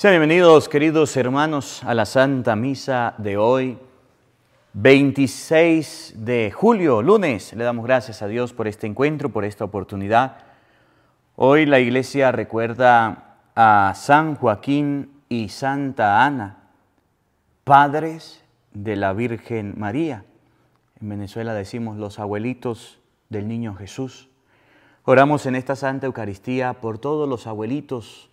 Sean bienvenidos, queridos hermanos, a la Santa Misa de hoy, 26 de julio, lunes. Le damos gracias a Dios por este encuentro, por esta oportunidad. Hoy la iglesia recuerda a San Joaquín y Santa Ana, padres de la Virgen María. En Venezuela decimos los abuelitos del niño Jesús. Oramos en esta Santa Eucaristía por todos los abuelitos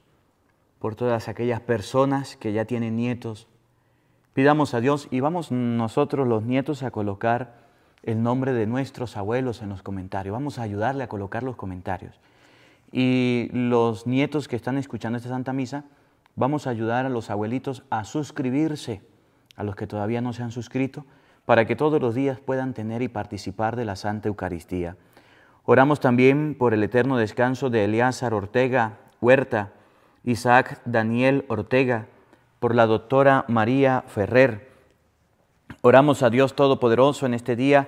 por todas aquellas personas que ya tienen nietos. Pidamos a Dios y vamos nosotros los nietos a colocar el nombre de nuestros abuelos en los comentarios. Vamos a ayudarle a colocar los comentarios. Y los nietos que están escuchando esta Santa Misa, vamos a ayudar a los abuelitos a suscribirse, a los que todavía no se han suscrito, para que todos los días puedan tener y participar de la Santa Eucaristía. Oramos también por el eterno descanso de Eleazar Ortega Huerta, Isaac Daniel Ortega, por la doctora María Ferrer. Oramos a Dios Todopoderoso en este día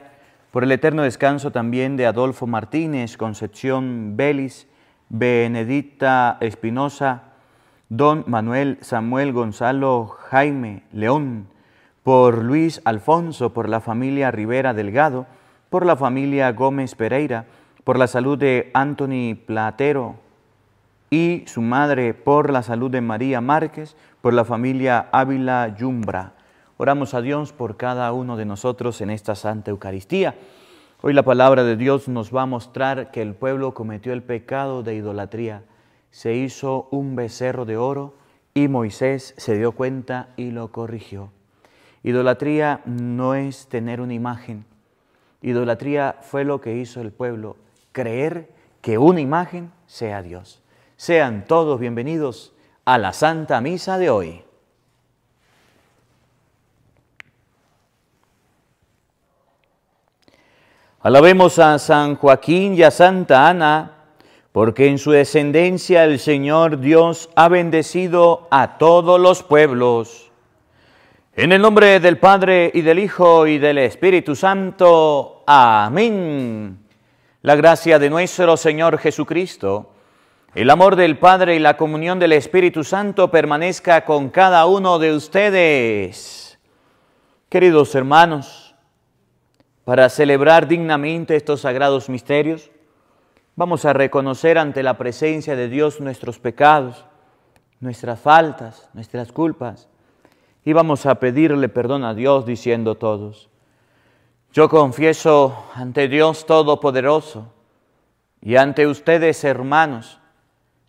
por el eterno descanso también de Adolfo Martínez, Concepción Vélez, Benedicta Espinosa, don Manuel Samuel Gonzalo Jaime León, por Luis Alfonso, por la familia Rivera Delgado, por la familia Gómez Pereira, por la salud de Anthony Platero, y su madre por la salud de María Márquez, por la familia Ávila Yumbra. Oramos a Dios por cada uno de nosotros en esta Santa Eucaristía. Hoy la palabra de Dios nos va a mostrar que el pueblo cometió el pecado de idolatría. Se hizo un becerro de oro y Moisés se dio cuenta y lo corrigió. Idolatría no es tener una imagen. Idolatría fue lo que hizo el pueblo, creer que una imagen sea Dios. Sean todos bienvenidos a la Santa Misa de hoy. Alabemos a San Joaquín y a Santa Ana, porque en su descendencia el Señor Dios ha bendecido a todos los pueblos. En el nombre del Padre y del Hijo y del Espíritu Santo. Amén. La gracia de nuestro Señor Jesucristo el amor del Padre y la comunión del Espíritu Santo permanezca con cada uno de ustedes. Queridos hermanos, para celebrar dignamente estos sagrados misterios, vamos a reconocer ante la presencia de Dios nuestros pecados, nuestras faltas, nuestras culpas, y vamos a pedirle perdón a Dios diciendo todos, yo confieso ante Dios Todopoderoso y ante ustedes hermanos,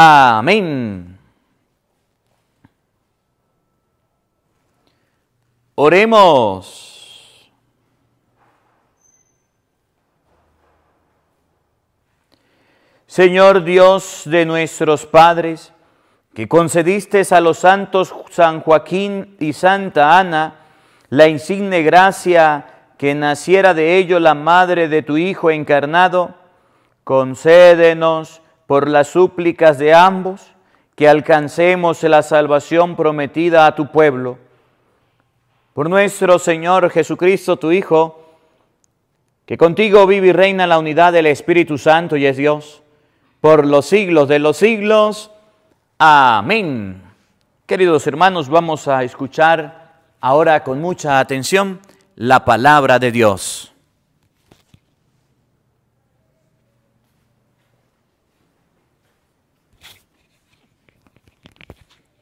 Amén. Oremos. Señor Dios de nuestros padres, que concediste a los santos San Joaquín y Santa Ana la insigne gracia que naciera de ellos la madre de tu Hijo encarnado, concédenos por las súplicas de ambos, que alcancemos la salvación prometida a tu pueblo. Por nuestro Señor Jesucristo, tu Hijo, que contigo vive y reina la unidad del Espíritu Santo y es Dios, por los siglos de los siglos. Amén. Queridos hermanos, vamos a escuchar ahora con mucha atención la palabra de Dios.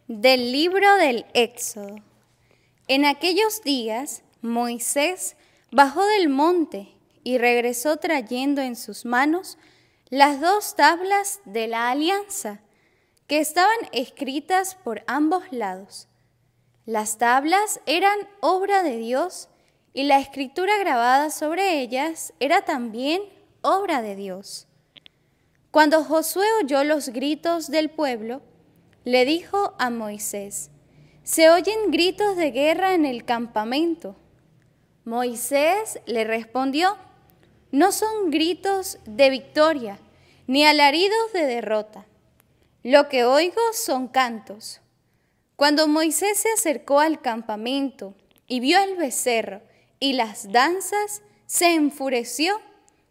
Del libro del Éxodo. En aquellos días, Moisés bajó del monte y regresó trayendo en sus manos las dos tablas de la alianza que estaban escritas por ambos lados. Las tablas eran obra de Dios y la escritura grabada sobre ellas era también obra de Dios. Cuando Josué oyó los gritos del pueblo, le dijo a Moisés, se oyen gritos de guerra en el campamento. Moisés le respondió, no son gritos de victoria ni alaridos de derrota. Lo que oigo son cantos. Cuando Moisés se acercó al campamento y vio el becerro y las danzas, se enfureció,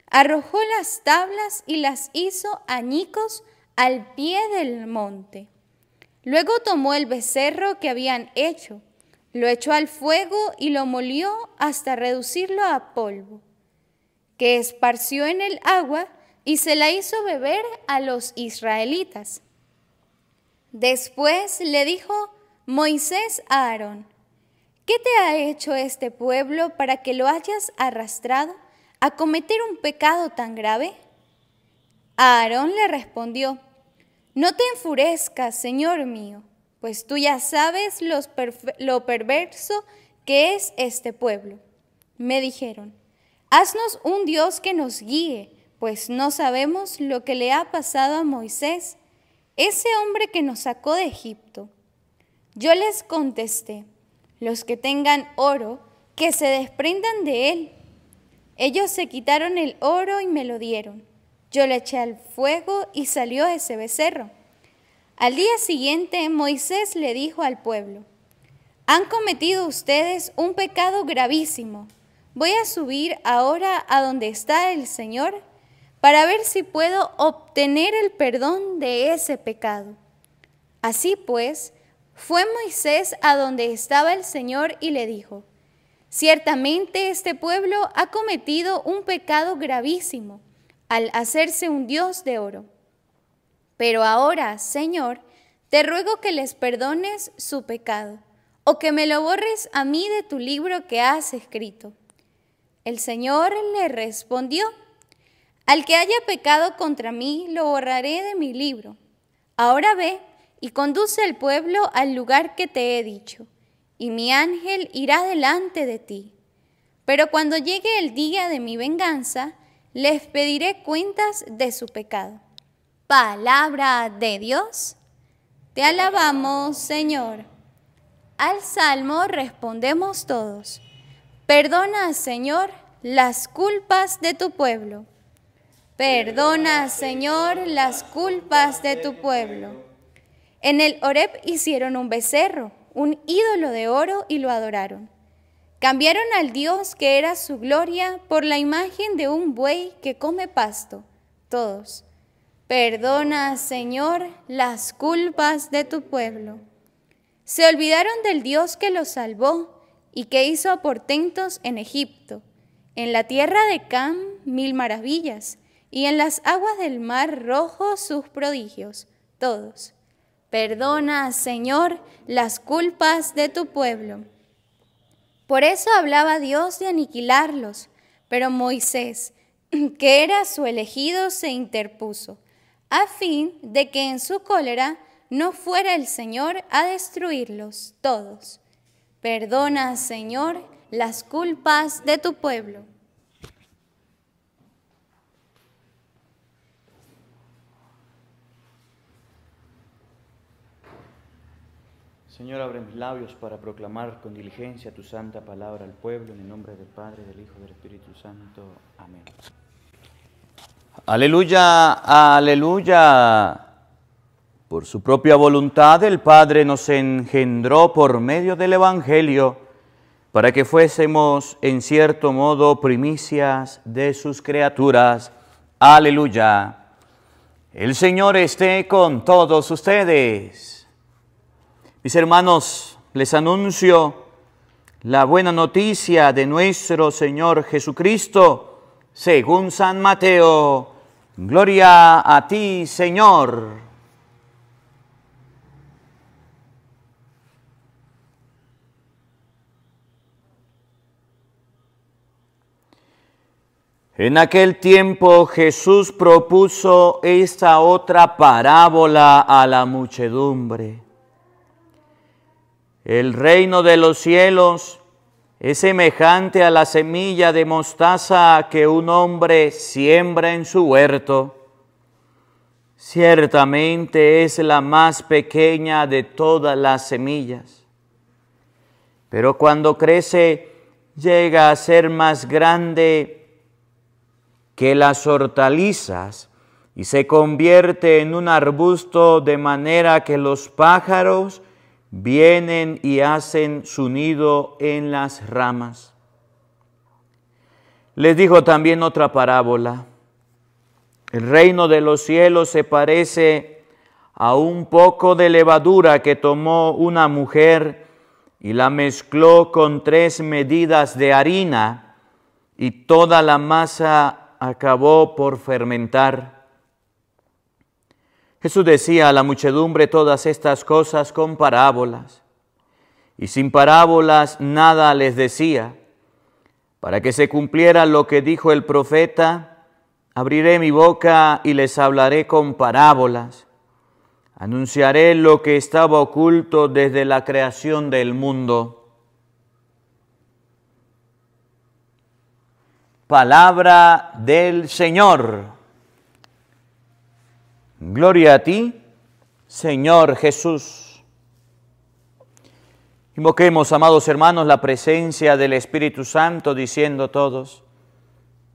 arrojó las tablas y las hizo añicos al pie del monte. Luego tomó el becerro que habían hecho, lo echó al fuego y lo molió hasta reducirlo a polvo, que esparció en el agua y se la hizo beber a los israelitas. Después le dijo Moisés a Aarón, ¿qué te ha hecho este pueblo para que lo hayas arrastrado a cometer un pecado tan grave? Aarón le respondió, no te enfurezcas, Señor mío, pues tú ya sabes lo perverso que es este pueblo. Me dijeron, haznos un Dios que nos guíe, pues no sabemos lo que le ha pasado a Moisés, ese hombre que nos sacó de Egipto. Yo les contesté, los que tengan oro, que se desprendan de él. Ellos se quitaron el oro y me lo dieron. Yo le eché al fuego y salió ese becerro. Al día siguiente Moisés le dijo al pueblo, han cometido ustedes un pecado gravísimo. Voy a subir ahora a donde está el Señor para ver si puedo obtener el perdón de ese pecado. Así pues, fue Moisés a donde estaba el Señor y le dijo, Ciertamente este pueblo ha cometido un pecado gravísimo al hacerse un Dios de oro. Pero ahora, Señor, te ruego que les perdones su pecado, o que me lo borres a mí de tu libro que has escrito. El Señor le respondió, al que haya pecado contra mí, lo borraré de mi libro. Ahora ve y conduce al pueblo al lugar que te he dicho, y mi ángel irá delante de ti. Pero cuando llegue el día de mi venganza, les pediré cuentas de su pecado. Palabra de Dios. Te alabamos, Señor. Al salmo respondemos todos. Perdona, Señor, las culpas de tu pueblo. Perdona, Señor, las culpas de tu pueblo. En el Oreb hicieron un becerro, un ídolo de oro y lo adoraron. Cambiaron al Dios que era su gloria por la imagen de un buey que come pasto. Todos. Perdona, Señor, las culpas de tu pueblo. Se olvidaron del Dios que los salvó y que hizo aportentos en Egipto, en la tierra de Cam mil maravillas, y en las aguas del mar rojo sus prodigios, todos. Perdona, Señor, las culpas de tu pueblo. Por eso hablaba Dios de aniquilarlos, pero Moisés, que era su elegido, se interpuso, a fin de que en su cólera no fuera el Señor a destruirlos todos. Perdona, Señor, las culpas de tu pueblo. Señor, abre mis labios para proclamar con diligencia tu santa palabra al pueblo, en el nombre del Padre, del Hijo y del Espíritu Santo. Amén. Aleluya, aleluya. Por su propia voluntad el Padre nos engendró por medio del Evangelio para que fuésemos en cierto modo primicias de sus criaturas. Aleluya. El Señor esté con todos ustedes. Mis hermanos, les anuncio la buena noticia de nuestro Señor Jesucristo según San Mateo. Gloria a ti, Señor. En aquel tiempo Jesús propuso esta otra parábola a la muchedumbre. El reino de los cielos es semejante a la semilla de mostaza que un hombre siembra en su huerto. Ciertamente es la más pequeña de todas las semillas, pero cuando crece llega a ser más grande que las hortalizas y se convierte en un arbusto de manera que los pájaros vienen y hacen su nido en las ramas. Les dijo también otra parábola. El reino de los cielos se parece a un poco de levadura que tomó una mujer y la mezcló con tres medidas de harina y toda la masa acabó por fermentar. Jesús decía a la muchedumbre todas estas cosas con parábolas, y sin parábolas nada les decía, para que se cumpliera lo que dijo el profeta, abriré mi boca y les hablaré con parábolas, anunciaré lo que estaba oculto desde la creación del mundo. Palabra del Señor. Gloria a ti, Señor Jesús. Invoquemos, amados hermanos, la presencia del Espíritu Santo, diciendo todos,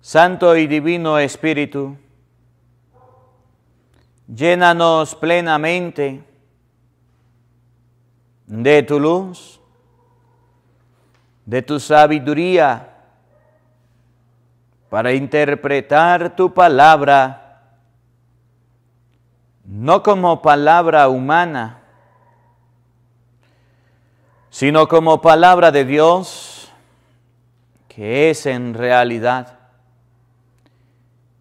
Santo y Divino Espíritu, llénanos plenamente de tu luz, de tu sabiduría, para interpretar tu palabra no como palabra humana, sino como palabra de Dios, que es en realidad,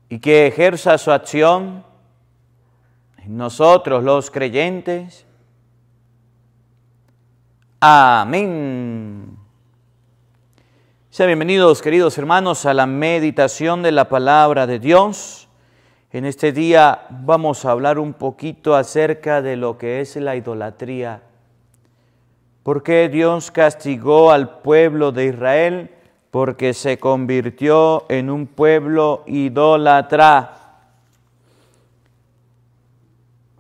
y que ejerza su acción en nosotros los creyentes. Amén. Sean bienvenidos, queridos hermanos, a la meditación de la palabra de Dios. En este día vamos a hablar un poquito acerca de lo que es la idolatría. ¿Por qué Dios castigó al pueblo de Israel? Porque se convirtió en un pueblo idólatra.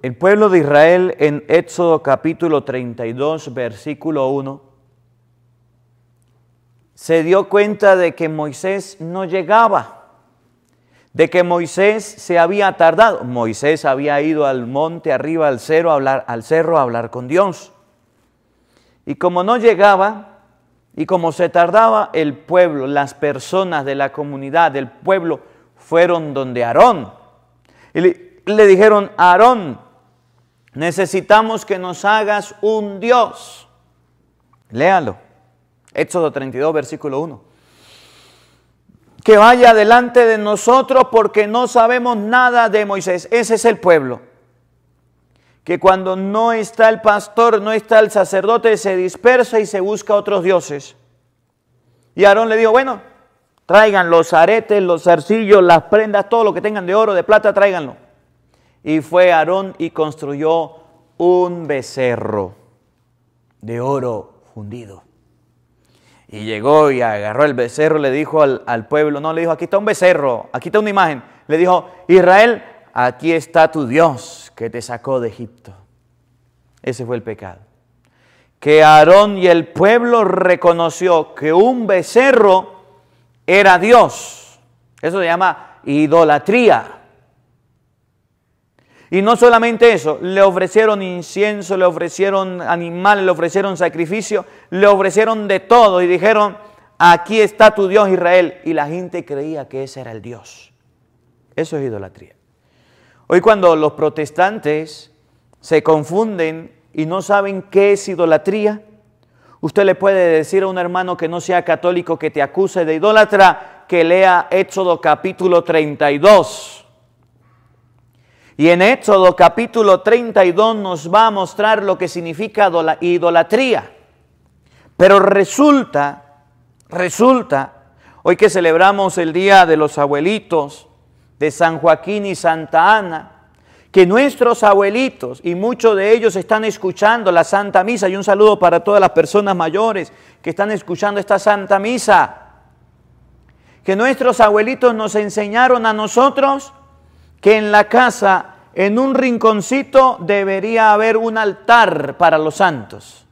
El pueblo de Israel en Éxodo capítulo 32, versículo 1, se dio cuenta de que Moisés no llegaba de que Moisés se había tardado. Moisés había ido al monte arriba, al cerro, a hablar, al cerro a hablar con Dios. Y como no llegaba, y como se tardaba, el pueblo, las personas de la comunidad, del pueblo, fueron donde Aarón. Y le, le dijeron, Aarón, necesitamos que nos hagas un Dios. Léalo. Éxodo 32, versículo 1 que vaya delante de nosotros porque no sabemos nada de Moisés. Ese es el pueblo. Que cuando no está el pastor, no está el sacerdote, se dispersa y se busca otros dioses. Y Aarón le dijo, bueno, traigan los aretes, los zarcillos, las prendas, todo lo que tengan de oro, de plata, tráiganlo. Y fue Aarón y construyó un becerro de oro fundido. Y llegó y agarró el becerro, le dijo al, pueblo, no, le dijo, aquí está un becerro, aquí está una imagen. Le dijo, Israel, aquí está tu Dios que te sacó de Egipto. Ese fue el pecado. Que Aarón y el pueblo reconoció que un becerro era Dios. Eso se llama idolatría. Y no solamente eso, le ofrecieron incienso, le ofrecieron animales, le ofrecieron sacrificio, le ofrecieron de todo y dijeron, aquí está tu Dios Israel. Y la gente creía que ese era el Dios. Eso es idolatría. Hoy cuando los protestantes se confunden y no saben qué es idolatría, usted le puede decir a un hermano que no sea católico que te acuse de idólatra que lea Éxodo capítulo 32 y en Éxodo capítulo 32 nos va a mostrar lo que significa idolatría. Pero resulta, resulta, hoy que celebramos el Día de los Abuelitos de San Joaquín y Santa Ana, que nuestros abuelitos, y muchos de ellos están escuchando la Santa Misa, y un saludo para todas las personas mayores que están escuchando esta Santa Misa, que nuestros abuelitos nos enseñaron a nosotros que en la casa, en un rinconcito, debería haber un altar para los santos.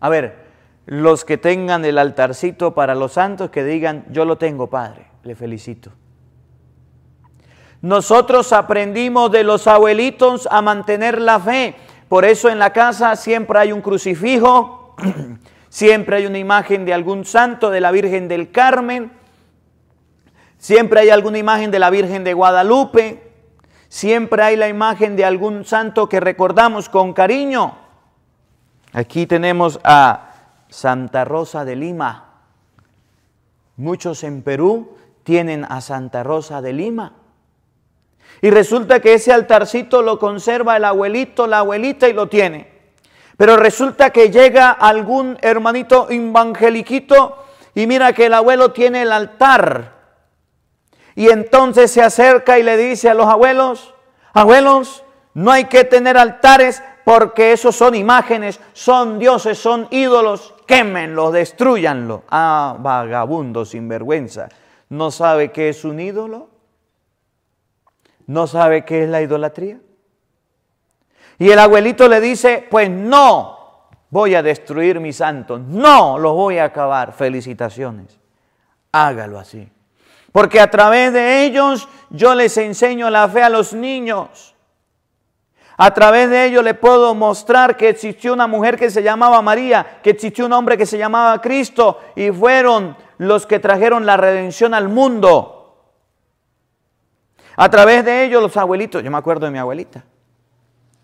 A ver, los que tengan el altarcito para los santos, que digan, yo lo tengo, Padre, le felicito. Nosotros aprendimos de los abuelitos a mantener la fe. Por eso en la casa siempre hay un crucifijo, siempre hay una imagen de algún santo, de la Virgen del Carmen, Siempre hay alguna imagen de la Virgen de Guadalupe, siempre hay la imagen de algún santo que recordamos con cariño. Aquí tenemos a Santa Rosa de Lima. Muchos en Perú tienen a Santa Rosa de Lima. Y resulta que ese altarcito lo conserva el abuelito, la abuelita y lo tiene. Pero resulta que llega algún hermanito evangeliquito y mira que el abuelo tiene el altar y entonces se acerca y le dice a los abuelos, abuelos, no hay que tener altares porque esos son imágenes, son dioses, son ídolos, quémenlos, destruyanlos. Ah, vagabundo, sinvergüenza. ¿No sabe qué es un ídolo? ¿No sabe qué es la idolatría? Y el abuelito le dice, pues no, voy a destruir mis santos, no, los voy a acabar, felicitaciones. Hágalo así porque a través de ellos yo les enseño la fe a los niños. A través de ellos les puedo mostrar que existió una mujer que se llamaba María, que existió un hombre que se llamaba Cristo y fueron los que trajeron la redención al mundo. A través de ellos los abuelitos, yo me acuerdo de mi abuelita,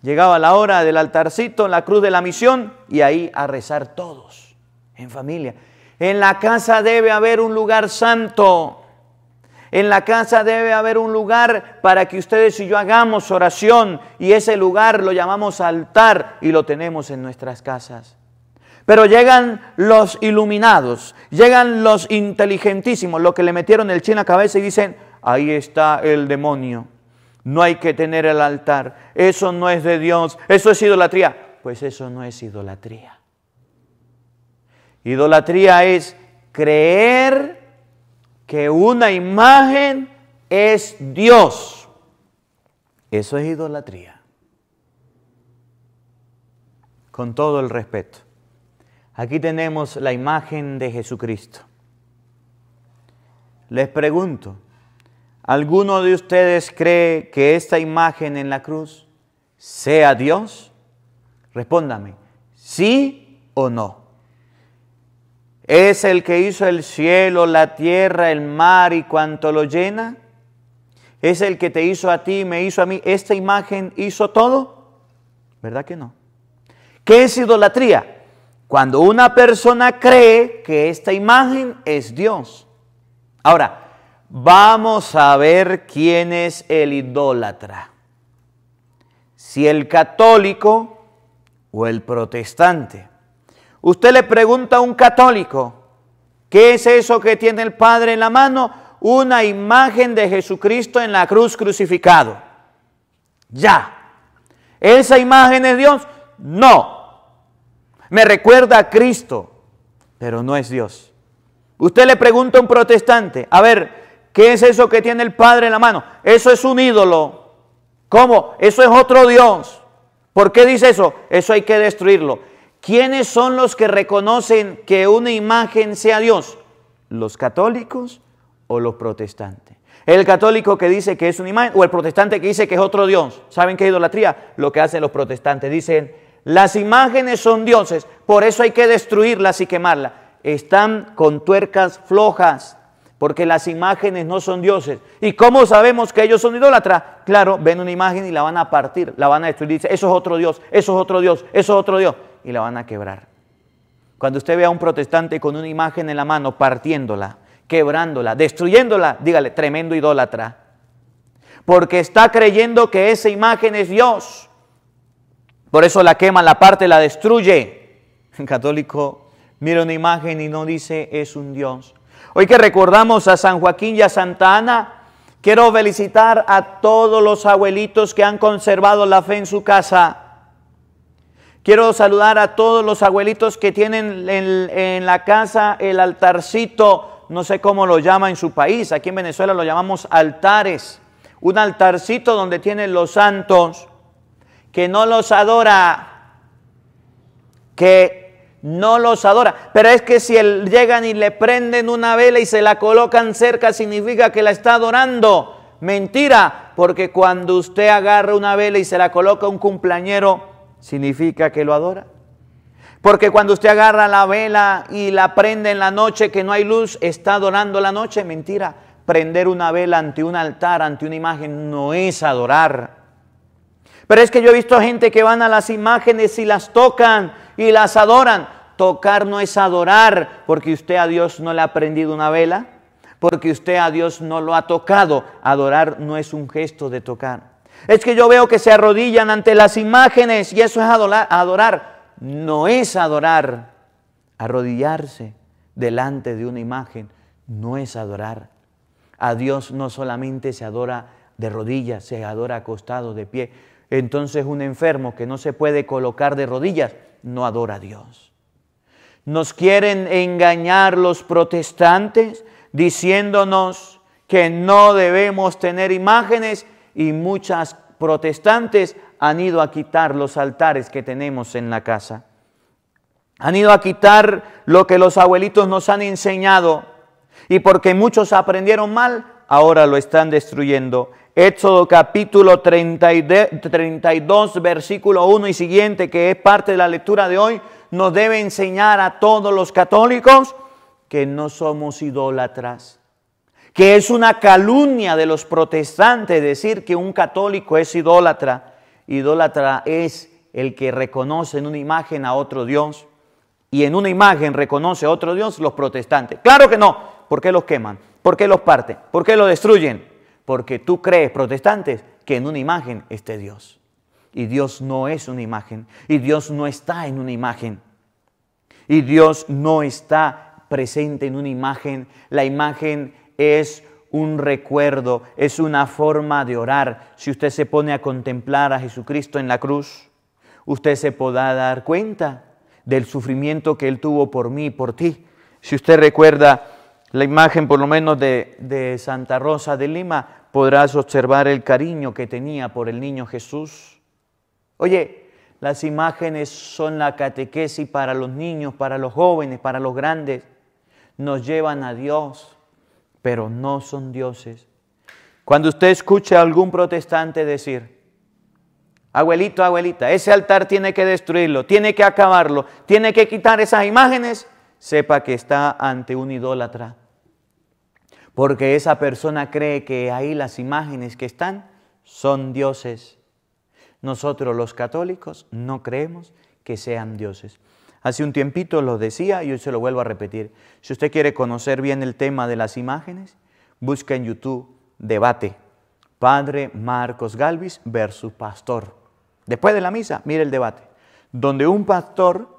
llegaba la hora del altarcito la cruz de la misión y ahí a rezar todos, en familia. En la casa debe haber un lugar santo. En la casa debe haber un lugar para que ustedes y yo hagamos oración y ese lugar lo llamamos altar y lo tenemos en nuestras casas. Pero llegan los iluminados, llegan los inteligentísimos, los que le metieron el chin a la cabeza y dicen, ahí está el demonio, no hay que tener el altar, eso no es de Dios, eso es idolatría. Pues eso no es idolatría. Idolatría es creer que una imagen es Dios. Eso es idolatría. Con todo el respeto. Aquí tenemos la imagen de Jesucristo. Les pregunto, ¿alguno de ustedes cree que esta imagen en la cruz sea Dios? Respóndame, sí o no. ¿Es el que hizo el cielo, la tierra, el mar y cuanto lo llena? ¿Es el que te hizo a ti, me hizo a mí? ¿Esta imagen hizo todo? ¿Verdad que no? ¿Qué es idolatría? Cuando una persona cree que esta imagen es Dios. Ahora, vamos a ver quién es el idólatra. Si el católico o el protestante. Usted le pregunta a un católico, ¿qué es eso que tiene el Padre en la mano? Una imagen de Jesucristo en la cruz crucificado. Ya. ¿Esa imagen es Dios? No. Me recuerda a Cristo, pero no es Dios. Usted le pregunta a un protestante, a ver, ¿qué es eso que tiene el Padre en la mano? Eso es un ídolo. ¿Cómo? Eso es otro Dios. ¿Por qué dice eso? Eso hay que destruirlo. ¿Quiénes son los que reconocen que una imagen sea Dios? ¿Los católicos o los protestantes? El católico que dice que es una imagen o el protestante que dice que es otro Dios. ¿Saben qué es idolatría? Lo que hacen los protestantes. Dicen, las imágenes son dioses, por eso hay que destruirlas y quemarlas. Están con tuercas flojas, porque las imágenes no son dioses. ¿Y cómo sabemos que ellos son idólatras? Claro, ven una imagen y la van a partir, la van a destruir. Dice: eso es otro Dios, eso es otro Dios, eso es otro Dios y la van a quebrar. Cuando usted vea a un protestante con una imagen en la mano partiéndola, quebrándola, destruyéndola, dígale, tremendo idólatra. Porque está creyendo que esa imagen es Dios. Por eso la quema, la parte, la destruye. El católico mira una imagen y no dice es un Dios. Hoy que recordamos a San Joaquín y a Santa Ana, quiero felicitar a todos los abuelitos que han conservado la fe en su casa. Quiero saludar a todos los abuelitos que tienen en, la casa el altarcito, no sé cómo lo llama en su país, aquí en Venezuela lo llamamos altares, un altarcito donde tienen los santos, que no los adora, que no los adora. Pero es que si llegan y le prenden una vela y se la colocan cerca, significa que la está adorando. Mentira, porque cuando usted agarra una vela y se la coloca un cumpleañero, significa que lo adora. Porque cuando usted agarra la vela y la prende en la noche que no hay luz, está adorando la noche. Mentira. Prender una vela ante un altar, ante una imagen, no es adorar. Pero es que yo he visto gente que van a las imágenes y las tocan y las adoran. Tocar no es adorar, porque usted a Dios no le ha prendido una vela, porque usted a Dios no lo ha tocado. Adorar no es un gesto de tocar. Es que yo veo que se arrodillan ante las imágenes y eso es adorar. No es adorar. Arrodillarse delante de una imagen no es adorar. A Dios no solamente se adora de rodillas, se adora acostado, de pie. Entonces un enfermo que no se puede colocar de rodillas no adora a Dios. Nos quieren engañar los protestantes diciéndonos que no debemos tener imágenes y muchas protestantes han ido a quitar los altares que tenemos en la casa. Han ido a quitar lo que los abuelitos nos han enseñado. Y porque muchos aprendieron mal, ahora lo están destruyendo. Éxodo capítulo 32, versículo 1 y siguiente, que es parte de la lectura de hoy, nos debe enseñar a todos los católicos que no somos idólatras que es una calumnia de los protestantes decir que un católico es idólatra. Idólatra es el que reconoce en una imagen a otro Dios y en una imagen reconoce a otro Dios los protestantes. Claro que no, ¿Por qué los queman, ¿Por qué los parten, ¿Por qué los destruyen, porque tú crees, protestantes, que en una imagen esté Dios. Y Dios no es una imagen, y Dios no está en una imagen. Y Dios no está presente en una imagen, la imagen es un recuerdo, es una forma de orar. Si usted se pone a contemplar a Jesucristo en la cruz, usted se podrá dar cuenta del sufrimiento que Él tuvo por mí y por ti. Si usted recuerda la imagen por lo menos de, Santa Rosa de Lima, podrás observar el cariño que tenía por el niño Jesús. Oye, las imágenes son la catequesis para los niños, para los jóvenes, para los grandes. Nos llevan a Dios pero no son dioses. Cuando usted escuche a algún protestante decir, abuelito, abuelita, ese altar tiene que destruirlo, tiene que acabarlo, tiene que quitar esas imágenes, sepa que está ante un idólatra. Porque esa persona cree que ahí las imágenes que están son dioses. Nosotros los católicos no creemos que sean dioses. Hace un tiempito lo decía y hoy se lo vuelvo a repetir. Si usted quiere conocer bien el tema de las imágenes, busca en YouTube debate. Padre Marcos Galvis versus pastor. Después de la misa, mire el debate. Donde un pastor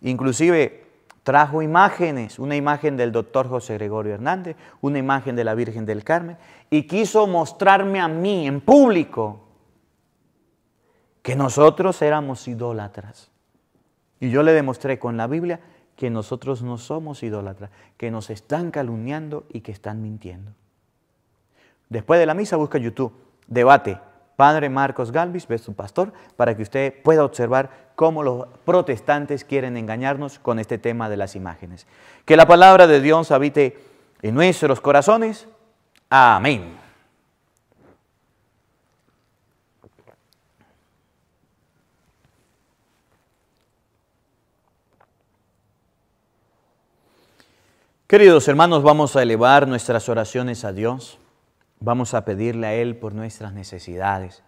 inclusive trajo imágenes, una imagen del doctor José Gregorio Hernández, una imagen de la Virgen del Carmen, y quiso mostrarme a mí en público que nosotros éramos idólatras. Y yo le demostré con la Biblia que nosotros no somos idólatras, que nos están calumniando y que están mintiendo. Después de la misa busca YouTube, debate, Padre Marcos Galvis, ve su pastor, para que usted pueda observar cómo los protestantes quieren engañarnos con este tema de las imágenes. Que la palabra de Dios habite en nuestros corazones. Amén. Queridos hermanos, vamos a elevar nuestras oraciones a Dios. Vamos a pedirle a Él por nuestras necesidades.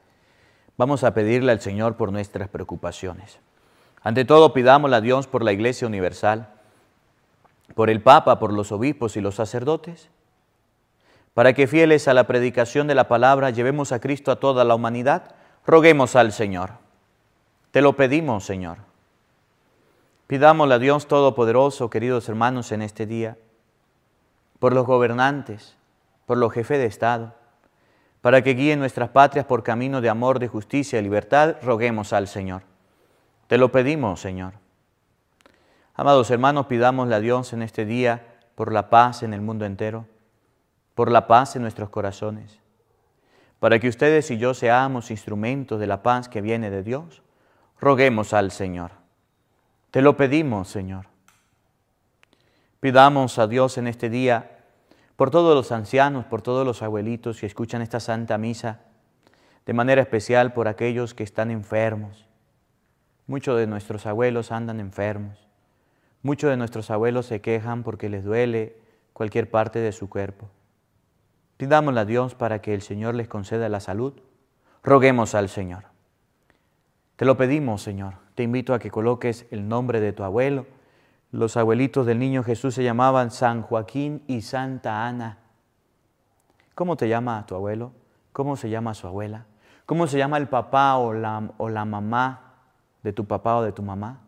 Vamos a pedirle al Señor por nuestras preocupaciones. Ante todo, pidámosle a Dios por la Iglesia Universal, por el Papa, por los obispos y los sacerdotes, para que fieles a la predicación de la palabra llevemos a Cristo a toda la humanidad. Roguemos al Señor. Te lo pedimos, Señor. Pidámosle a Dios Todopoderoso, queridos hermanos, en este día por los gobernantes, por los jefes de Estado, para que guíen nuestras patrias por camino de amor, de justicia y libertad, roguemos al Señor. Te lo pedimos, Señor. Amados hermanos, pidámosle a Dios en este día por la paz en el mundo entero, por la paz en nuestros corazones, para que ustedes y yo seamos instrumentos de la paz que viene de Dios, roguemos al Señor. Te lo pedimos, Señor. Pidamos a Dios en este día por todos los ancianos, por todos los abuelitos que escuchan esta santa misa, de manera especial por aquellos que están enfermos. Muchos de nuestros abuelos andan enfermos. Muchos de nuestros abuelos se quejan porque les duele cualquier parte de su cuerpo. Pidámosle a Dios para que el Señor les conceda la salud. Roguemos al Señor. Te lo pedimos, Señor. Te invito a que coloques el nombre de tu abuelo los abuelitos del niño Jesús se llamaban San Joaquín y Santa Ana. ¿Cómo te llama tu abuelo? ¿Cómo se llama su abuela? ¿Cómo se llama el papá o la, o la mamá de tu papá o de tu mamá?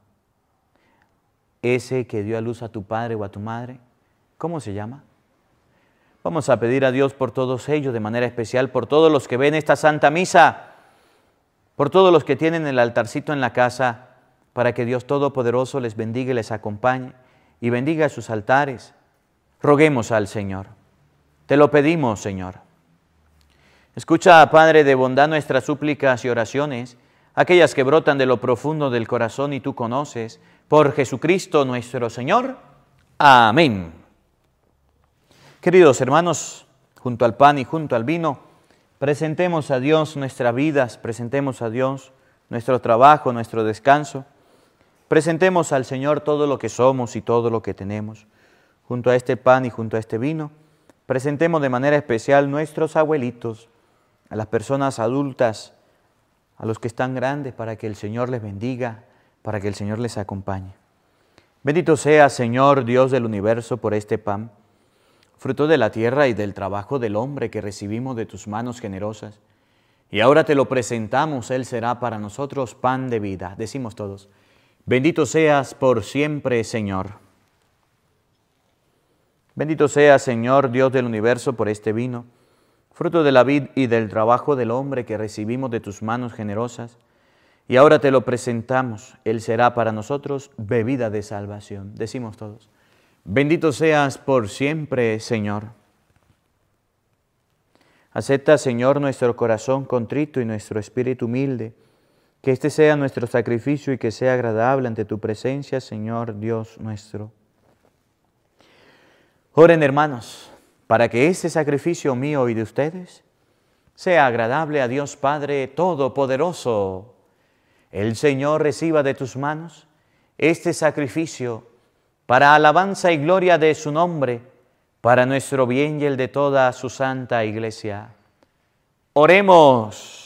Ese que dio a luz a tu padre o a tu madre, ¿cómo se llama? Vamos a pedir a Dios por todos ellos, de manera especial por todos los que ven esta Santa Misa, por todos los que tienen el altarcito en la casa para que Dios Todopoderoso les bendiga y les acompañe y bendiga sus altares. Roguemos al Señor. Te lo pedimos, Señor. Escucha, Padre de bondad, nuestras súplicas y oraciones, aquellas que brotan de lo profundo del corazón y tú conoces, por Jesucristo nuestro Señor. Amén. Queridos hermanos, junto al pan y junto al vino, presentemos a Dios nuestras vidas, presentemos a Dios nuestro trabajo, nuestro descanso Presentemos al Señor todo lo que somos y todo lo que tenemos. Junto a este pan y junto a este vino, presentemos de manera especial nuestros abuelitos, a las personas adultas, a los que están grandes, para que el Señor les bendiga, para que el Señor les acompañe. Bendito sea, Señor, Dios del universo, por este pan, fruto de la tierra y del trabajo del hombre que recibimos de tus manos generosas. Y ahora te lo presentamos, Él será para nosotros pan de vida. Decimos todos. Bendito seas por siempre, Señor. Bendito seas, Señor, Dios del universo, por este vino, fruto de la vid y del trabajo del hombre que recibimos de tus manos generosas. Y ahora te lo presentamos. Él será para nosotros bebida de salvación. Decimos todos, bendito seas por siempre, Señor. Acepta, Señor, nuestro corazón contrito y nuestro espíritu humilde que este sea nuestro sacrificio y que sea agradable ante tu presencia, Señor Dios nuestro. Oren, hermanos, para que este sacrificio mío y de ustedes sea agradable a Dios Padre Todopoderoso. El Señor reciba de tus manos este sacrificio para alabanza y gloria de su nombre, para nuestro bien y el de toda su santa iglesia. Oremos.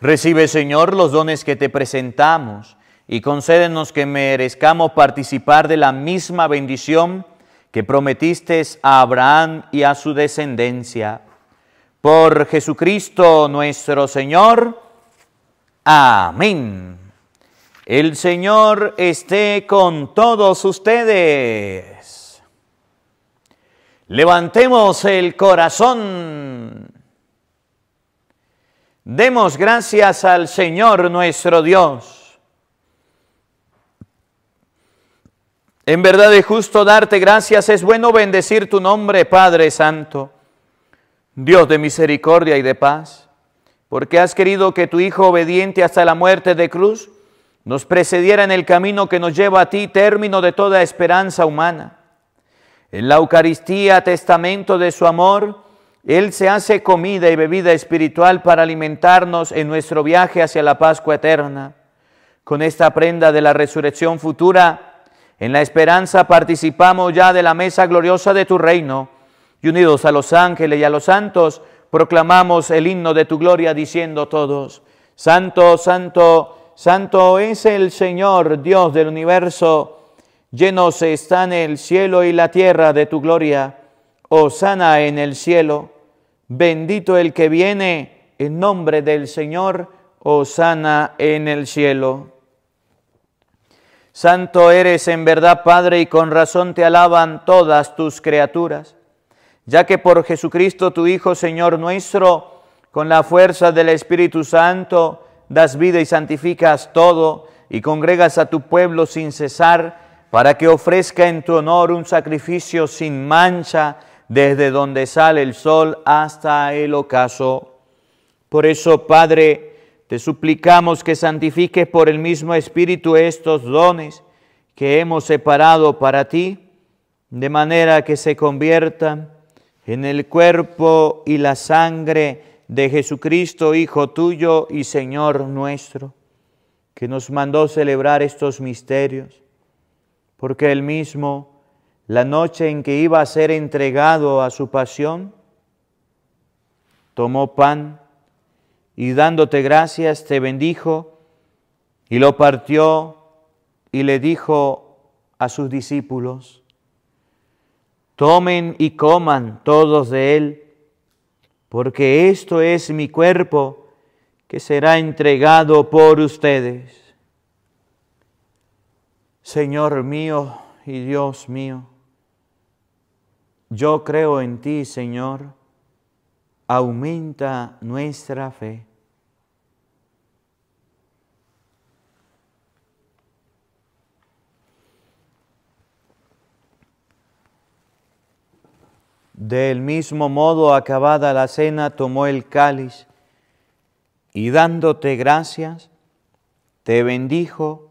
Recibe, Señor, los dones que te presentamos y concédenos que merezcamos participar de la misma bendición que prometiste a Abraham y a su descendencia. Por Jesucristo nuestro Señor. Amén. El Señor esté con todos ustedes. Levantemos el corazón. Demos gracias al Señor nuestro Dios. En verdad es justo darte gracias, es bueno bendecir tu nombre, Padre Santo, Dios de misericordia y de paz, porque has querido que tu Hijo, obediente hasta la muerte de cruz, nos precediera en el camino que nos lleva a ti, término de toda esperanza humana. En la Eucaristía, testamento de su amor, él se hace comida y bebida espiritual para alimentarnos en nuestro viaje hacia la Pascua eterna. Con esta prenda de la resurrección futura, en la esperanza participamos ya de la mesa gloriosa de tu reino, y unidos a los ángeles y a los santos, proclamamos el himno de tu gloria diciendo todos, Santo, Santo, Santo es el Señor, Dios del universo, llenos están el cielo y la tierra de tu gloria. sana en el cielo. Bendito el que viene en nombre del Señor, sana en el cielo. Santo eres en verdad, Padre, y con razón te alaban todas tus criaturas, ya que por Jesucristo tu Hijo, Señor nuestro, con la fuerza del Espíritu Santo, das vida y santificas todo, y congregas a tu pueblo sin cesar, para que ofrezca en tu honor un sacrificio sin mancha, desde donde sale el sol hasta el ocaso. Por eso, Padre, te suplicamos que santifiques por el mismo Espíritu estos dones que hemos separado para ti, de manera que se conviertan en el cuerpo y la sangre de Jesucristo, Hijo tuyo y Señor nuestro, que nos mandó celebrar estos misterios, porque Él mismo la noche en que iba a ser entregado a su pasión, tomó pan y dándote gracias te bendijo y lo partió y le dijo a sus discípulos, tomen y coman todos de él, porque esto es mi cuerpo que será entregado por ustedes. Señor mío y Dios mío, yo creo en ti, Señor, aumenta nuestra fe. Del mismo modo, acabada la cena, tomó el cáliz y dándote gracias, te bendijo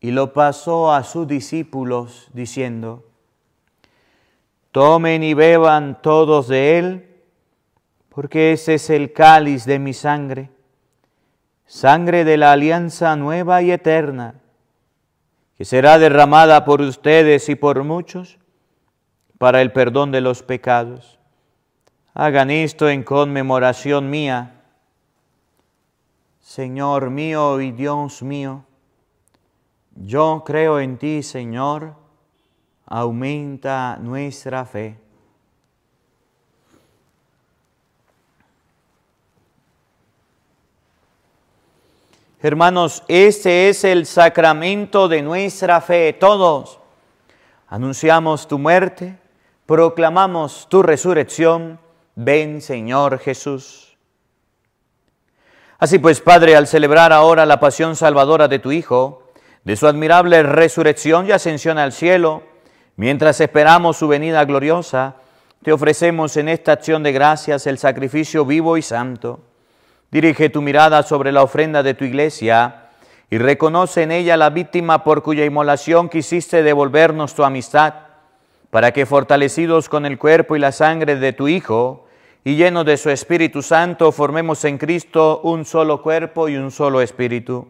y lo pasó a sus discípulos diciendo, Tomen y beban todos de él, porque ese es el cáliz de mi sangre, sangre de la alianza nueva y eterna, que será derramada por ustedes y por muchos para el perdón de los pecados. Hagan esto en conmemoración mía. Señor mío y Dios mío, yo creo en ti, Señor, aumenta nuestra fe. Hermanos, este es el sacramento de nuestra fe. Todos anunciamos tu muerte, proclamamos tu resurrección. Ven, Señor Jesús. Así pues, Padre, al celebrar ahora la pasión salvadora de tu Hijo, de su admirable resurrección y ascensión al cielo, Mientras esperamos su venida gloriosa, te ofrecemos en esta acción de gracias el sacrificio vivo y santo. Dirige tu mirada sobre la ofrenda de tu iglesia y reconoce en ella la víctima por cuya inmolación quisiste devolvernos tu amistad, para que fortalecidos con el cuerpo y la sangre de tu Hijo y llenos de su Espíritu Santo, formemos en Cristo un solo cuerpo y un solo espíritu.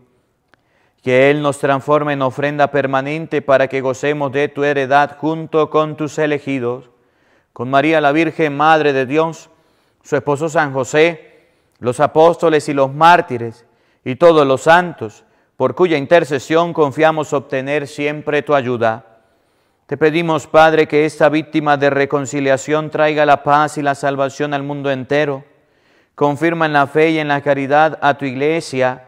Que Él nos transforme en ofrenda permanente para que gocemos de tu heredad junto con tus elegidos. Con María la Virgen, Madre de Dios, su esposo San José, los apóstoles y los mártires, y todos los santos, por cuya intercesión confiamos obtener siempre tu ayuda. Te pedimos, Padre, que esta víctima de reconciliación traiga la paz y la salvación al mundo entero. Confirma en la fe y en la caridad a tu iglesia,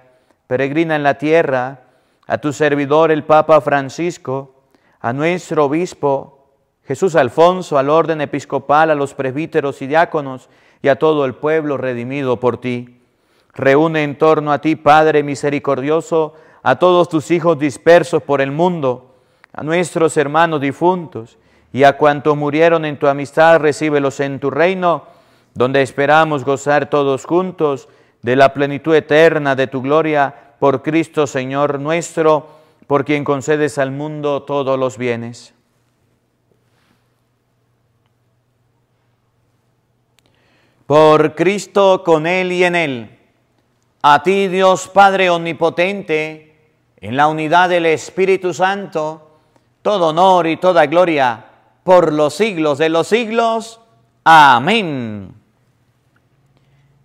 peregrina en la tierra, a tu servidor el Papa Francisco, a nuestro obispo Jesús Alfonso, al orden episcopal, a los presbíteros y diáconos y a todo el pueblo redimido por ti. Reúne en torno a ti, Padre misericordioso, a todos tus hijos dispersos por el mundo, a nuestros hermanos difuntos y a cuantos murieron en tu amistad, recíbelos en tu reino, donde esperamos gozar todos juntos de la plenitud eterna de tu gloria por Cristo Señor nuestro, por quien concedes al mundo todos los bienes. Por Cristo, con Él y en Él, a ti Dios Padre Omnipotente, en la unidad del Espíritu Santo, todo honor y toda gloria por los siglos de los siglos. Amén.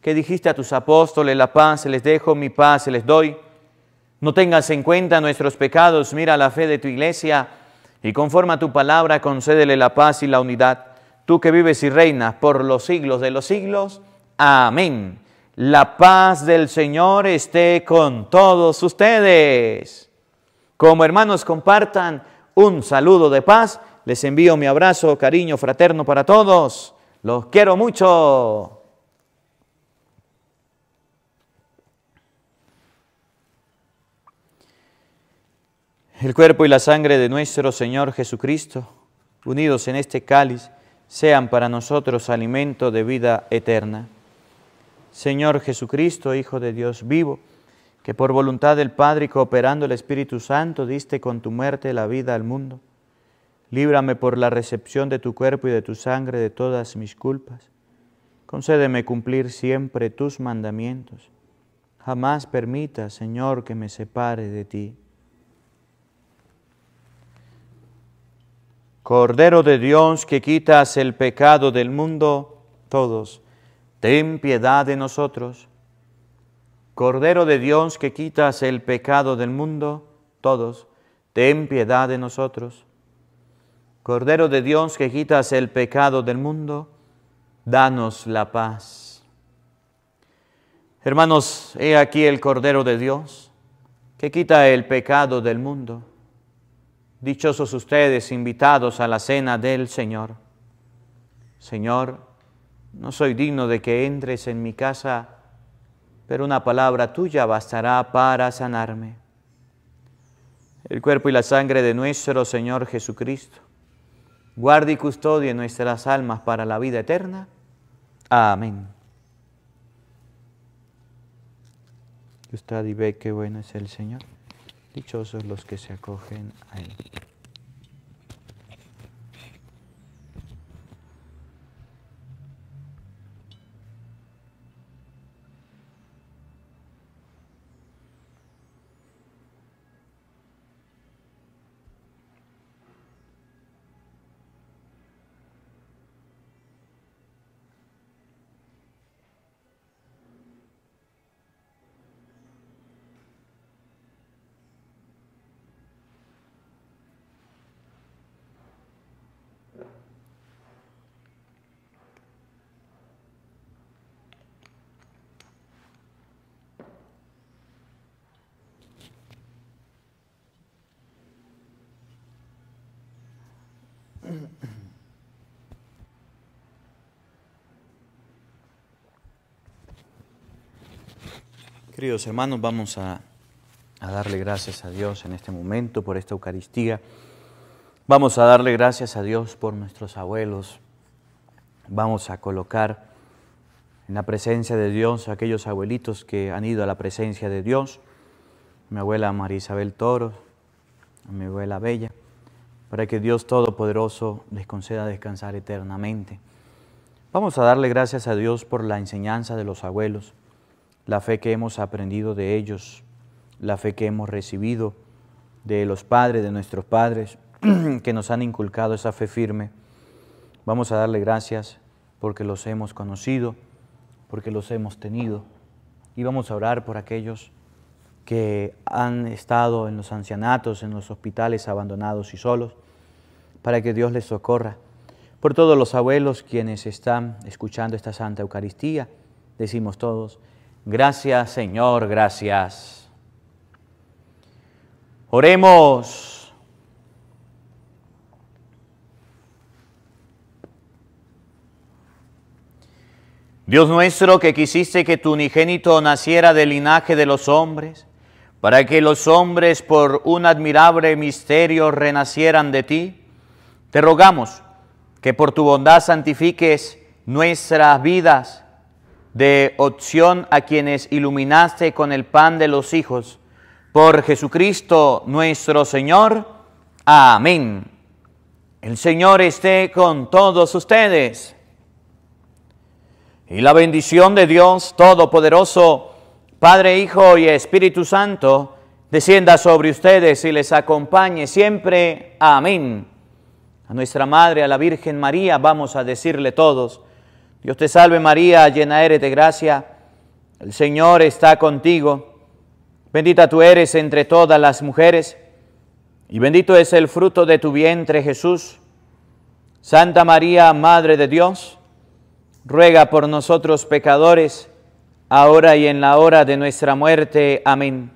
Qué dijiste a tus apóstoles, la paz les dejo, mi paz se les doy. No tengas en cuenta nuestros pecados, mira la fe de tu iglesia y conforme a tu palabra concédele la paz y la unidad. Tú que vives y reinas por los siglos de los siglos. Amén. La paz del Señor esté con todos ustedes. Como hermanos compartan un saludo de paz, les envío mi abrazo, cariño fraterno para todos. Los quiero mucho. El cuerpo y la sangre de nuestro Señor Jesucristo, unidos en este cáliz, sean para nosotros alimento de vida eterna. Señor Jesucristo, Hijo de Dios vivo, que por voluntad del Padre y cooperando el Espíritu Santo diste con tu muerte la vida al mundo, líbrame por la recepción de tu cuerpo y de tu sangre de todas mis culpas. Concédeme cumplir siempre tus mandamientos. Jamás permita, Señor, que me separe de ti. Cordero de Dios que quitas el pecado del mundo, todos, ten piedad de nosotros. Cordero de Dios que quitas el pecado del mundo, todos, ten piedad de nosotros. Cordero de Dios que quitas el pecado del mundo, danos la paz. Hermanos, he aquí el Cordero de Dios que quita el pecado del mundo. Dichosos ustedes invitados a la cena del Señor. Señor, no soy digno de que entres en mi casa, pero una palabra tuya bastará para sanarme. El cuerpo y la sangre de nuestro Señor Jesucristo, guarde y custodie nuestras almas para la vida eterna. Amén. Usted y ve qué bueno es el Señor dichosos los que se acogen a él. Queridos hermanos, vamos a, darle gracias a Dios en este momento por esta Eucaristía. Vamos a darle gracias a Dios por nuestros abuelos. Vamos a colocar en la presencia de Dios a aquellos abuelitos que han ido a la presencia de Dios. Mi abuela María Isabel Toro, mi abuela Bella, para que Dios Todopoderoso les conceda descansar eternamente. Vamos a darle gracias a Dios por la enseñanza de los abuelos la fe que hemos aprendido de ellos, la fe que hemos recibido de los padres, de nuestros padres, que nos han inculcado esa fe firme. Vamos a darle gracias porque los hemos conocido, porque los hemos tenido. Y vamos a orar por aquellos que han estado en los ancianatos, en los hospitales abandonados y solos, para que Dios les socorra. Por todos los abuelos quienes están escuchando esta Santa Eucaristía, decimos todos, Gracias Señor, gracias. Oremos. Dios nuestro, que quisiste que tu unigénito naciera del linaje de los hombres, para que los hombres por un admirable misterio renacieran de ti, te rogamos que por tu bondad santifiques nuestras vidas de opción a quienes iluminaste con el pan de los hijos. Por Jesucristo nuestro Señor. Amén. El Señor esté con todos ustedes. Y la bendición de Dios Todopoderoso, Padre, Hijo y Espíritu Santo, descienda sobre ustedes y les acompañe siempre. Amén. A nuestra Madre, a la Virgen María, vamos a decirle todos, Dios te salve María, llena eres de gracia, el Señor está contigo, bendita tú eres entre todas las mujeres, y bendito es el fruto de tu vientre Jesús. Santa María, Madre de Dios, ruega por nosotros pecadores, ahora y en la hora de nuestra muerte. Amén.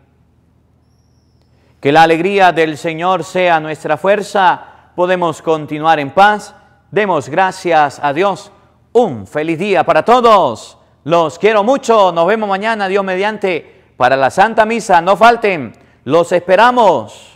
Que la alegría del Señor sea nuestra fuerza, podemos continuar en paz, demos gracias a Dios un feliz día para todos. Los quiero mucho. Nos vemos mañana, Dios mediante, para la Santa Misa. No falten. Los esperamos.